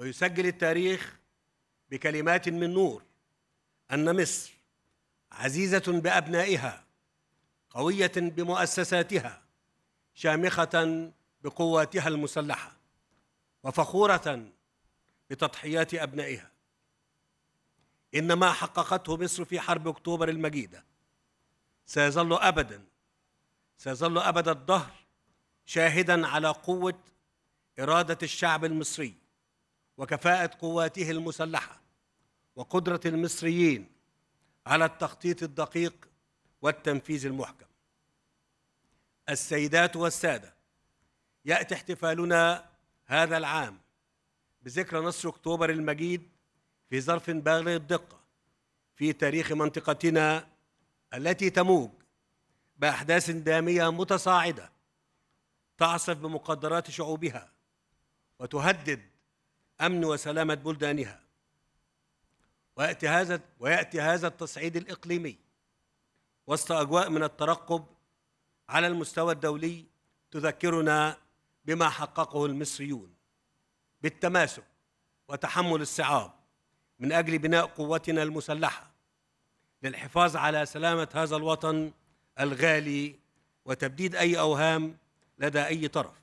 ويسجل التاريخ بكلمات من نور أن مصر عزيزة بأبنائها قوية بمؤسساتها شامخة بقواتها المسلحة وفخورة بتضحيات أبنائها إن ما حققته مصر في حرب أكتوبر المجيدة سيظل أبدا سيظل أبد الدهر شاهدا على قوة إرادة الشعب المصري وكفاءة قواته المسلحة وقدرة المصريين على التخطيط الدقيق والتنفيذ المحكم السيدات والسادة يأتي احتفالنا هذا العام بذكرى نصر أكتوبر المجيد في ظرف بالغ الدقة في تاريخ منطقتنا التي تموج بأحداث دامية متصاعدة تعصف بمقدرات شعوبها وتهدد أمن وسلامة بلدانها ويأتي هذا ويأتي هذا التصعيد الإقليمي وسط أجواء من الترقب على المستوى الدولي تذكرنا بما حققه المصريون بالتماسك وتحمل الصعاب من أجل بناء قوتنا المسلحة للحفاظ على سلامة هذا الوطن الغالي وتبديد أي أوهام لدى أي طرف